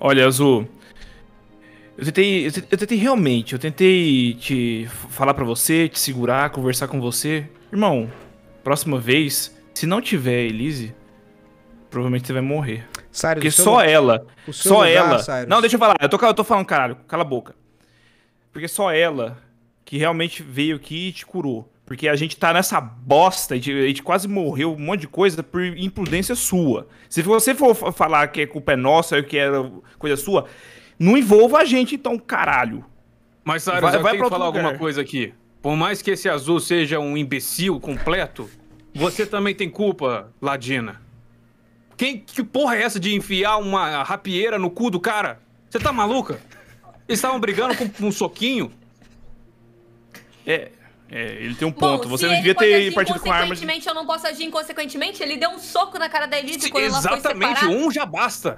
Olha, Azul. Eu tentei, eu tentei realmente, eu tentei te falar para você, te segurar, conversar com você. Irmão, próxima vez, se não tiver Elise, provavelmente você vai morrer. Cyrus, Porque só lugar, ela, só lugar, ela. Cyrus. Não, deixa eu falar, eu tô, eu tô falando, caralho, cala a boca. Porque só ela que realmente veio aqui e te curou. Porque a gente tá nessa bosta, a gente, a gente, quase morreu, um monte de coisa por imprudência sua. Se você for falar que a é culpa é nossa, que é coisa sua, não envolva a gente, então, caralho. Mas, Sara, vai, eu vai tenho que falar lugar. alguma coisa aqui. Por mais que esse azul seja um imbecil completo, você também tem culpa, Ladina. Quem, que porra é essa de enfiar uma rapieira no cu do cara? Você tá maluca? Eles estavam brigando com um soquinho? É, é, ele tem um ponto. Bom, Você não devia ter partido com armas. Consequentemente, eu não posso agir inconsequentemente. Ele deu um soco na cara da Elise ela foi Exatamente, um já basta.